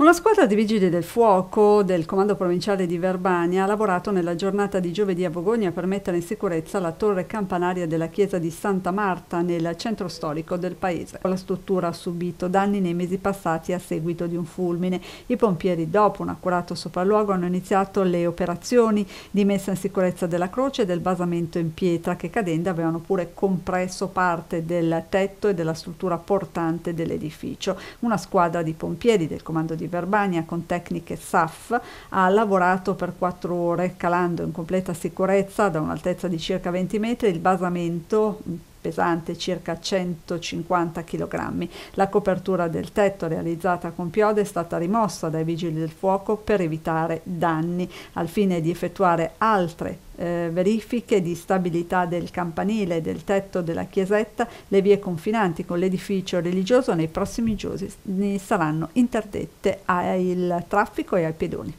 Una squadra di vigili del fuoco del comando provinciale di Verbania ha lavorato nella giornata di giovedì a Bogogna per mettere in sicurezza la torre campanaria della chiesa di Santa Marta nel centro storico del paese. La struttura ha subito danni nei mesi passati a seguito di un fulmine. I pompieri, dopo un accurato sopralluogo, hanno iniziato le operazioni di messa in sicurezza della croce e del basamento in pietra che cadendo avevano pure compresso parte del tetto e della struttura portante dell'edificio. Una squadra di pompieri del comando di Verbania con tecniche SAF, ha lavorato per 4 ore calando in completa sicurezza da un'altezza di circa 20 metri il basamento pesante circa 150 kg. La copertura del tetto realizzata con piode è stata rimossa dai vigili del fuoco per evitare danni al fine di effettuare altre eh, verifiche di stabilità del campanile e del tetto della chiesetta, le vie confinanti con l'edificio religioso nei prossimi giorni saranno interdette al traffico e ai pedoni.